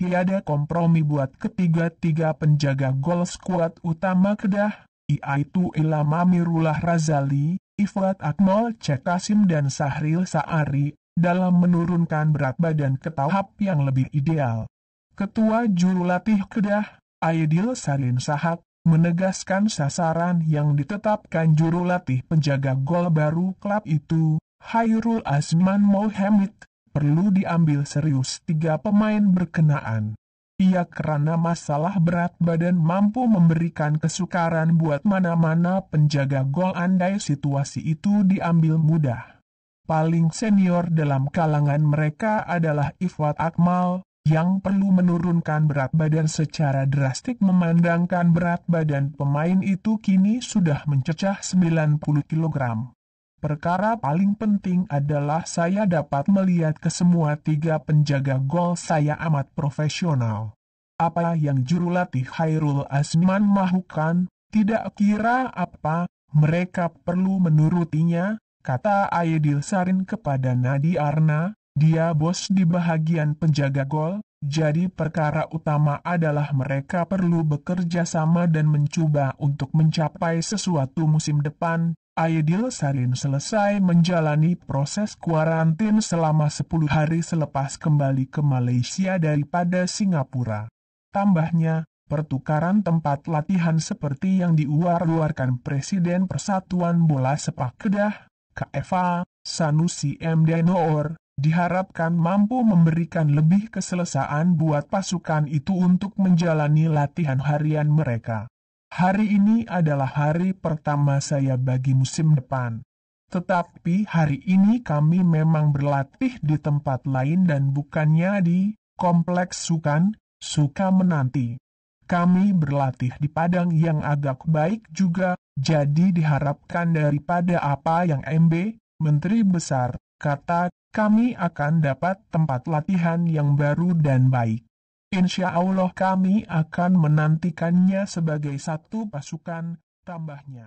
tiada kompromi buat ketiga-tiga penjaga gol skuad utama Kedah, yaitu Ilham Amirullah Razali, Ifat Akmal Cekasim dan Sahril Saari, dalam menurunkan berat badan ke tahap yang lebih ideal. Ketua Juru Latih Kedah, Aidil Salim Sahak, menegaskan sasaran yang ditetapkan juru latih penjaga gol baru klub itu, Hairul Azman Mohamed, perlu diambil serius tiga pemain berkenaan. Ia kerana masalah berat badan mampu memberikan kesukaran buat mana-mana penjaga gol andai situasi itu diambil mudah. Paling senior dalam kalangan mereka adalah Ifwat Akmal, yang perlu menurunkan berat badan secara drastik memandangkan berat badan pemain itu kini sudah mencecah 90 kg. Perkara paling penting adalah saya dapat melihat ke semua tiga penjaga gol saya amat profesional. Apa yang jurulatih Hairul Asman mahukan, tidak kira apa, mereka perlu menurutinya, kata Ayedil Sarin kepada Nadi Arna, dia bos di bahagian penjaga gol, jadi perkara utama adalah mereka perlu bekerja sama dan mencoba untuk mencapai sesuatu musim depan, Aidil Sarin selesai menjalani proses kuarantin selama 10 hari selepas kembali ke Malaysia daripada Singapura. Tambahnya, pertukaran tempat latihan seperti yang diuar-luarkan Presiden Persatuan Bola Sepak Kedah, KFA, Sanusi M. Noor, diharapkan mampu memberikan lebih keselesaan buat pasukan itu untuk menjalani latihan harian mereka. Hari ini adalah hari pertama saya bagi musim depan. Tetapi hari ini kami memang berlatih di tempat lain dan bukannya di Kompleks Sukan, Suka Menanti. Kami berlatih di padang yang agak baik juga, jadi diharapkan daripada apa yang MB, Menteri Besar, kata, kami akan dapat tempat latihan yang baru dan baik. Insya Allah kami akan menantikannya sebagai satu pasukan tambahnya.